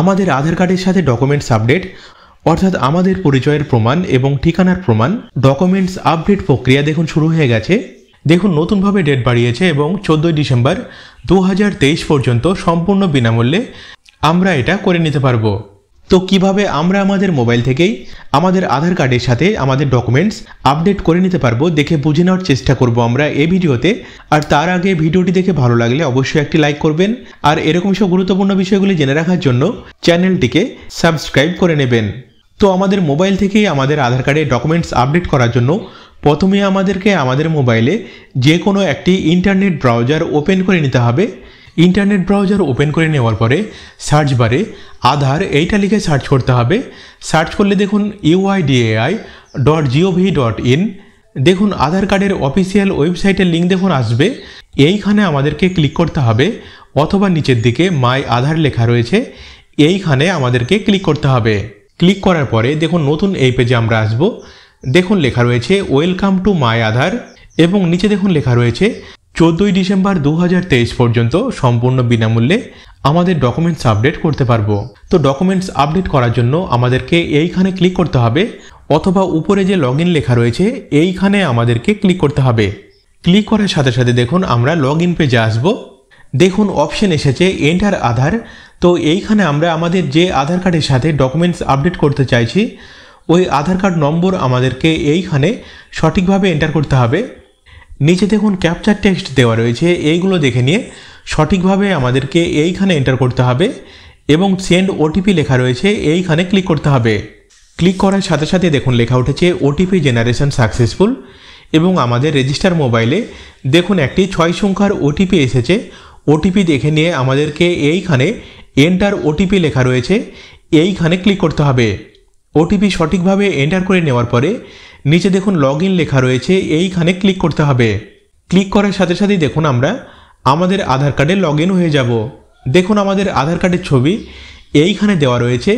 আমাদের আধার কার্ডের সাথে ডকুমেন্টস আপডেট অর্থাৎ আমাদের পরিচয়ের প্রমাণ এবং ঠিকানার প্রমাণ ডকুমেন্টস আপডেট প্রক্রিয়া দেখুন শুরু হয়ে গেছে দেখুন নতুনভাবে ডেট বাড়িয়েছে এবং চোদ্দোই ডিসেম্বর দু পর্যন্ত সম্পূর্ণ বিনামূল্যে আমরা এটা করে নিতে পারবো তো কিভাবে আমরা আমাদের মোবাইল থেকেই আমাদের আধার কার্ডের সাথে আমাদের ডকুমেন্টস আপডেট করে নিতে পারবো দেখে বুঝে নেওয়ার চেষ্টা করব আমরা এই ভিডিওতে আর তার আগে ভিডিওটি দেখে ভালো লাগলে অবশ্যই একটি লাইক করবেন আর এরকম সব গুরুত্বপূর্ণ বিষয়গুলি জেনে রাখার জন্য চ্যানেলটিকে সাবস্ক্রাইব করে নেবেন তো আমাদের মোবাইল থেকেই আমাদের আধার কার্ডে ডকুমেন্টস আপডেট করার জন্য প্রথমে আমাদেরকে আমাদের মোবাইলে যে কোনো একটি ইন্টারনেট ব্রাউজার ওপেন করে নিতে হবে ইন্টারনেট ব্রাউজার ওপেন করে নেওয়ার পরে সার্চ বারে আধার এইটা লিখে সার্চ করতে হবে সার্চ করলে দেখুন UIDAI dot GOV dot in দেখুন আধার কার্ডের অফিসিয়াল ওয়েবসাইটের লিঙ্ক দেখুন আসবে এইখানে আমাদেরকে ক্লিক করতে হবে অথবা নিচের দিকে মাই আধার লেখা রয়েছে এইখানে আমাদেরকে ক্লিক করতে হবে ক্লিক করার পরে দেখুন নতুন এই পেজে আমরা আসব দেখুন লেখা রয়েছে ওয়েলকাম টু মাই আধার এবং নিচে দেখুন লেখা রয়েছে চোদ্দই ডিসেম্বর দু পর্যন্ত সম্পূর্ণ বিনামূল্যে আমাদের ডকুমেন্টস আপডেট করতে পারবো তো ডকুমেন্টস আপডেট করার জন্য আমাদেরকে এইখানে ক্লিক করতে হবে অথবা উপরে যে লগ লেখা রয়েছে এইখানে আমাদেরকে ক্লিক করতে হবে ক্লিক করার সাথে সাথে দেখুন আমরা লগ ইন পেজে আসবো দেখুন অপশন এসেছে এন্টার আধার তো এইখানে আমরা আমাদের যে আধার কার্ডের সাথে ডকুমেন্টস আপডেট করতে চাইছি ওই আধার কার্ড নম্বর আমাদেরকে এইখানে সঠিকভাবে এন্টার করতে হবে নিচে দেখুন ক্যাপচার টেক্সট দেওয়া রয়েছে এইগুলো দেখে নিয়ে সঠিকভাবে আমাদেরকে এইখানে এন্টার করতে হবে এবং সেন্ড ওটিপি লেখা রয়েছে এইখানে ক্লিক করতে হবে ক্লিক করার সাথে সাথে দেখুন লেখা উঠেছে ওটিপি জেনারেশন সাকসেসফুল এবং আমাদের রেজিস্টার মোবাইলে দেখুন একটি ছয় সংখ্যার ওটিপি এসেছে ওটিপি দেখে নিয়ে আমাদেরকে এইখানে এন্টার ওটিপি লেখা রয়েছে এইখানে ক্লিক করতে হবে ওটিপি সঠিকভাবে এন্টার করে নেওয়ার পরে নিচে দেখুন লগ লেখা রয়েছে এইখানে ক্লিক করতে হবে ক্লিক করার সাথে সাথেই দেখুন আমরা আমাদের আধার কার্ডে লগ হয়ে যাব দেখুন আমাদের আধার কার্ডের ছবি এইখানে দেওয়া রয়েছে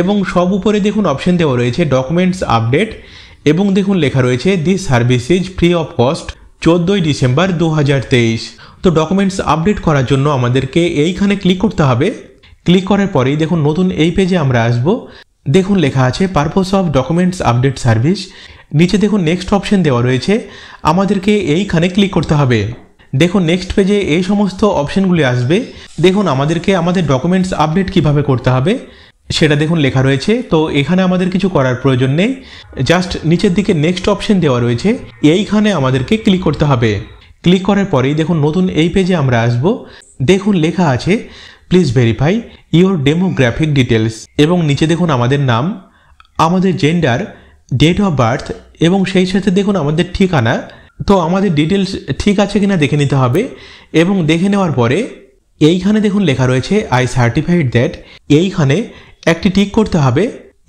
এবং সব উপরে দেখুন অপশন দেওয়া রয়েছে ডকুমেন্টস আপডেট এবং দেখুন লেখা রয়েছে this service is free of cost চোদ্দোই ডিসেম্বর দু তো ডকুমেন্টস আপডেট করার জন্য আমাদেরকে এইখানে ক্লিক করতে হবে ক্লিক করার পরেই দেখুন নতুন এই পেজে আমরা আসব দেখুন লেখা আছে purpose of documents update service নিচে দেখুন নেক্সট অপশন দেওয়া রয়েছে আমাদেরকে এইখানে ক্লিক করতে হবে দেখুন নেক্সট পেজে এই সমস্ত অপশনগুলি আসবে দেখুন আমাদেরকে আমাদের ডকুমেন্টস আপডেট কিভাবে করতে হবে সেটা দেখুন লেখা রয়েছে তো এখানে আমাদের কিছু করার প্রয়োজন নেই জাস্ট নিচের দিকে নেক্সট অপশন দেওয়া রয়েছে এইখানে আমাদেরকে ক্লিক করতে হবে ক্লিক করার পরেই দেখুন নতুন এই পেজে আমরা আসব দেখুন লেখা আছে please verify your demographic details এবং নিচে দেখুন আমাদের নাম আমাদের জেন্ডার ডেট অফ বার্থ এবং সেই সাথে দেখুন আমাদের ঠিকানা তো আমাদের ডিটেলস ঠিক আছে কিনা দেখে নিতে হবে এবং দেখে নেওয়ার পরে এইখানে দেখুন লেখা রয়েছে আই সার্টিফাইড দ্যাট এইখানে একটি টিক করতে হবে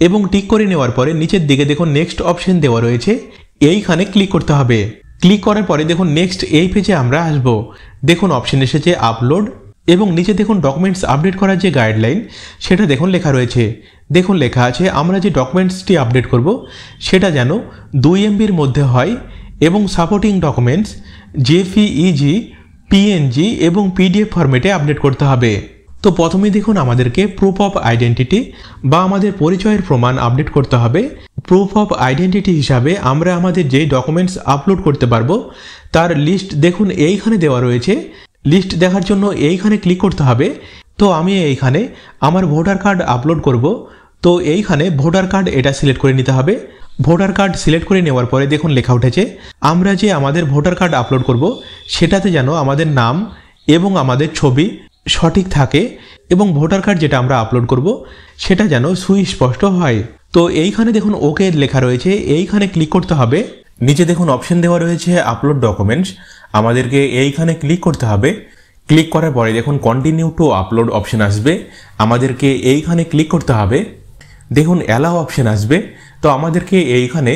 এবং টিক করে নেওয়ার পরে নিচের দিকে দেখুন নেক্সট অপশন দেওয়া রয়েছে এইখানে ক্লিক করতে হবে ক্লিক করার পরে দেখুন নেক্সট এই পেজে আমরা আসব দেখুন অপশন এসেছে আপলোড এবং নিচে দেখুন ডকুমেন্টস আপডেট করার যে গাইডলাইন সেটা দেখুন লেখা রয়েছে দেখুন লেখা আছে আমরা যে ডকুমেন্টসটি আপডেট করব সেটা যেন দুই এমবির মধ্যে হয় এবং সাপোর্টিং ডকুমেন্টস জেপিইজি পিএনজি এবং পিডিএফ ফরম্যাটে আপডেট করতে হবে তো প্রথমে দেখুন আমাদেরকে প্রুফ অফ আইডেন্টিটি বা আমাদের পরিচয়ের প্রমাণ আপডেট করতে হবে প্রুফ অফ আইডেন্টিটি হিসাবে আমরা আমাদের যে ডকুমেন্টস আপলোড করতে পারবো তার লিস্ট দেখুন এইখানে দেওয়া রয়েছে লিস্ট দেখার জন্য এইখানে ক্লিক করতে হবে তো আমি এইখানে আমার ভোটার কার্ড আপলোড করব তো এইখানে ভোটার কার্ড এটা সিলেক্ট করে নিতে হবে ভোটার কার্ড সিলেক্ট করে নেওয়ার পরে দেখুন লেখা উঠেছে আমরা যে আমাদের ভোটার কার্ড আপলোড করব সেটাতে যেন আমাদের নাম এবং আমাদের ছবি সঠিক থাকে এবং ভোটার কার্ড যেটা আমরা আপলোড করব সেটা যেন সুস্পষ্ট হয় তো এইখানে দেখুন ওকে লেখা রয়েছে এইখানে ক্লিক করতে হবে নিচে দেখুন অপশন দেওয়া রয়েছে আপলোড ডকুমেন্টস আমাদেরকে এইখানে ক্লিক করতে হবে ক্লিক করার পরে দেখুন কন্টিনিউ টু আপলোড অপশন আসবে আমাদেরকে এইখানে ক্লিক করতে হবে দেখুন অ্যালাও অপশন আসবে তো আমাদেরকে এইখানে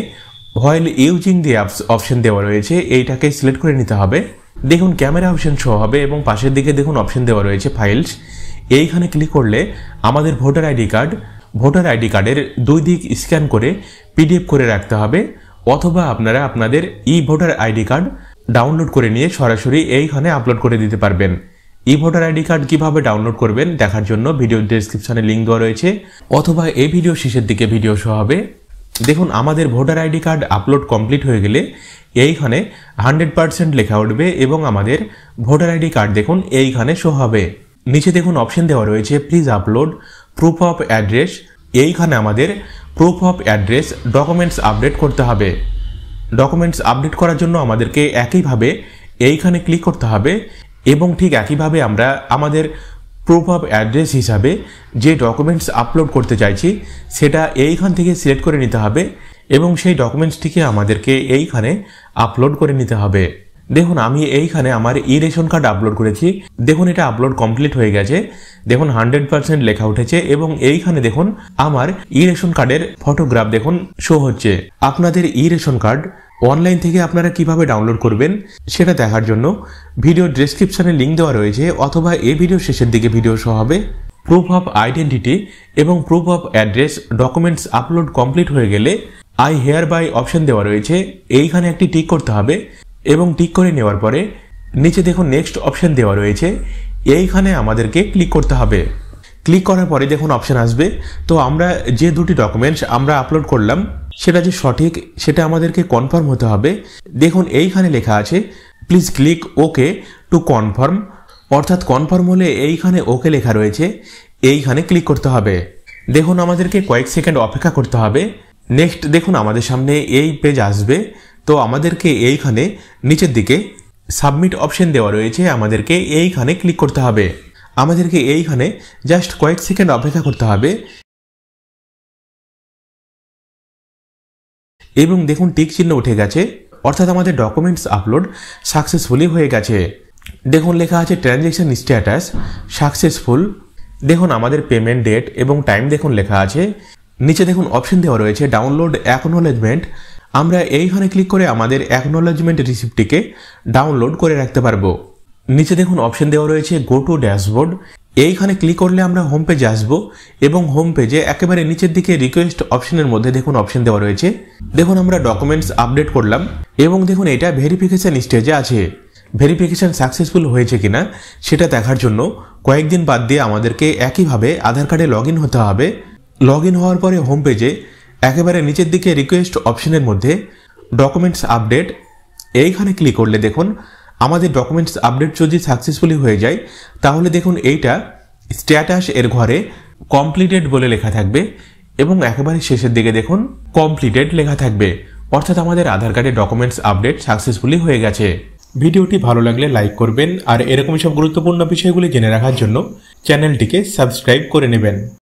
while using the apps option দেওয়া রয়েছে এইটাকে সিলেক্ট করে নিতে হবে দেখুন ক্যামেরা অপশন শো হবে এবং পাশের দিকে দেখুন অপশন দেওয়া রয়েছে ফাইলস এইখানে ক্লিক করলে আমাদের voter ID card voter ID কার্ডের দুই দিক স্ক্যান করে পিডিএফ করে রাখতে হবে অথবা আপনারা আপনাদের e voter ID card download করে নিয়ে সরাসরি এইখানে আপলোড করে দিতে পারবেন ই ভোটার আইডি কার্ড কিভাবে ডাউনলোড করবেন দেখার জন্য ভিডিও ডিসক্রিপশানে লিঙ্ক দেওয়া রয়েছে অথবা এই ভিডিও শেষের দিকে ভিডিও শো হবে দেখুন আমাদের voter ID card upload complete হয়ে গেলে এইখানে হান্ড্রেড পারসেন্ট লেখা উঠবে এবং আমাদের ভোটার আইডি কার্ড দেখুন এইখানে শো হবে নিচে দেখুন অপশন দেওয়া রয়েছে please upload proof of address এইখানে আমাদের proof of address documents update করতে হবে ডকুমেন্টস আপডেট করার জন্য আমাদেরকে একইভাবে এইখানে ক্লিক করতে হবে এবং ঠিক একইভাবে আমরা আমাদের প্রুফ অফ অ্যাড্রেস হিসাবে যে ডকুমেন্টস আপলোড করতে চাইছি সেটা এইখান থেকে সিলেক্ট করে নিতে হবে এবং সেই ডকুমেন্টসটিকে আমাদেরকে এইখানে আপলোড করে নিতে হবে দেখুন আমি এইখানে আমার ই রেশন কার্ড আপলোড করেছি দেখুন এটা আপলোড কমপ্লিট হয়ে গেছে দেখুন হান্ড্রেড পার্সেন্ট লেখা উঠেছে এবং এইখানে দেখুন আমার ই রেশন কার্ডের ফটোগ্রাফ দেখুন শো হচ্ছে আপনাদের ই রেশন কার্ড অনলাইন থেকে আপনারা কিভাবে ডাউনলোড করবেন সেটা দেখার জন্য ভিডিও ডিসক্রিপশানে লিঙ্ক দেওয়া রয়েছে অথবা এই ভিডিও শেষের দিকে ভিডিও শো হবে প্রুফ অফ আইডেন্টিটি এবং proof of address documents upload complete হয়ে গেলে আই হেয়ার বাই অপশন দেওয়া রয়েছে এইখানে একটি টিক করতে হবে এবং টিক করে নেওয়ার পরে নিচে দেখুন নেক্সট অপশান দেওয়া রয়েছে এইখানে আমাদেরকে ক্লিক করতে হবে ক্লিক করার পরে দেখুন অপশান আসবে তো আমরা যে দুটি ডকুমেন্টস আমরা আপলোড করলাম সেটা যে সঠিক সেটা আমাদেরকে কনফার্ম হতে হবে দেখুন এইখানে লেখা আছে please click okay to confirm অর্থাৎ কনফার্ম হলে এইখানে ওকে লেখা রয়েছে এইখানে ক্লিক করতে হবে দেখুন আমাদেরকে কয়েক সেকেন্ড অপেক্ষা করতে হবে নেক্সট দেখুন আমাদের সামনে এই পেজ আসবে তো আমাদেরকে এইখানে নিচের দিকে সাবমিট অপশন দেওয়া রয়েছে আমাদেরকে এইখানে ক্লিক করতে হবে আমাদেরকে এইখানে জাস্ট কয়েক সেকেন্ড অপেক্ষা করতে হবে এবং দেখুন টিক চিহ্ন উঠে গেছে অর্থাৎ আমাদের ডকুমেন্টস আপলোড সাকসেসফুলি হয়ে গেছে দেখুন লেখা আছে ট্রানজ্যাকশান স্ট্যাটাস সাকসেসফুল দেখুন আমাদের পেমেন্ট ডেট এবং টাইম দেখুন লেখা আছে নিচে দেখুন অপশন দেওয়া রয়েছে ডাউনলোড অ্যাকনোলেজমেন্ট আমরা এইখানে ক্লিক করে আমাদের অ্যাকনোলজমেন্ট রিসিপ্টটিকে ডাউনলোড করে রাখতে পারবো নিচে দেখুন অপশন দেওয়া রয়েছে গো টু ড্যাশবোর্ড এইখানে ক্লিক করলে আমরা হোম পেজে আসবো এবং হোম পেজে একেবারে নিচের দিকে রিকোয়েস্ট অপশনের মধ্যে দেখুন অপশন দেওয়া রয়েছে দেখুন আমরা ডকুমেন্টস আপডেট করলাম এবং দেখুন এটা ভেরিফিকেশান স্টেজে আছে ভেরিফিকেশান সাকসেসফুল হয়েছে কিনা সেটা দেখার জন্য কয়েকদিন বাদ দিয়ে আমাদেরকে একইভাবে আধার কার্ডে লগ হতে হবে লগ হওয়ার পরে হোম পেজে একেবারে নিচের দিকে রিকোয়েস্ট অপশনের মধ্যে ডকুমেন্টস আপডেট এইখানে ক্লিক করলে দেখুন আমাদের ডকুমেন্টস আপডেট যদি সাকসেসফুলি হয়ে যায় তাহলে দেখুন এইটা স্ট্যাটাস এর ঘরে কমপ্লিটেড বলে লেখা থাকবে এবং একেবারে শেষের দিকে দেখুন কমপ্লিটেড লেখা থাকবে অর্থাৎ আমাদের আধার কার্ডের ডকুমেন্টস আপডেট সাকসেসফুলি হয়ে গেছে ভিডিওটি ভালো লাগলে লাইক করবেন আর এরকমই সব গুরুত্বপূর্ণ বিষয়গুলি জেনে রাখার জন্য চ্যানেলটিকে সাবস্ক্রাইব করে নেবেন